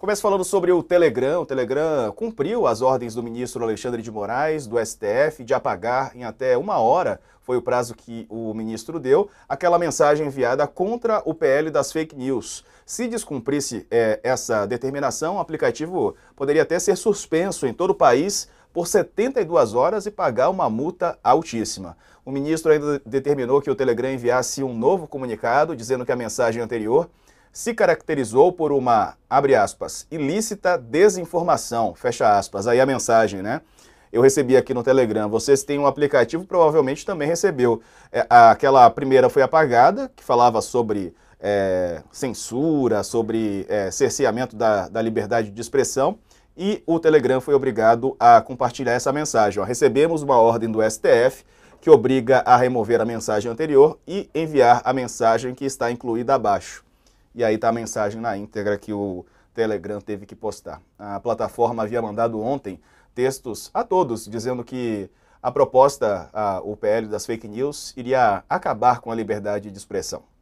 Começo falando sobre o Telegram. O Telegram cumpriu as ordens do ministro Alexandre de Moraes, do STF, de apagar em até uma hora, foi o prazo que o ministro deu, aquela mensagem enviada contra o PL das fake news. Se descumprisse é, essa determinação, o aplicativo poderia até ser suspenso em todo o país por 72 horas e pagar uma multa altíssima. O ministro ainda determinou que o Telegram enviasse um novo comunicado dizendo que a mensagem anterior se caracterizou por uma, abre aspas, ilícita desinformação, fecha aspas. Aí a mensagem, né? Eu recebi aqui no Telegram. Vocês têm um aplicativo, provavelmente também recebeu. É, aquela primeira foi apagada, que falava sobre é, censura, sobre é, cerceamento da, da liberdade de expressão e o Telegram foi obrigado a compartilhar essa mensagem. Ó, recebemos uma ordem do STF que obriga a remover a mensagem anterior e enviar a mensagem que está incluída abaixo. E aí está a mensagem na íntegra que o Telegram teve que postar. A plataforma havia mandado ontem textos a todos dizendo que a proposta, a, o PL das fake news, iria acabar com a liberdade de expressão.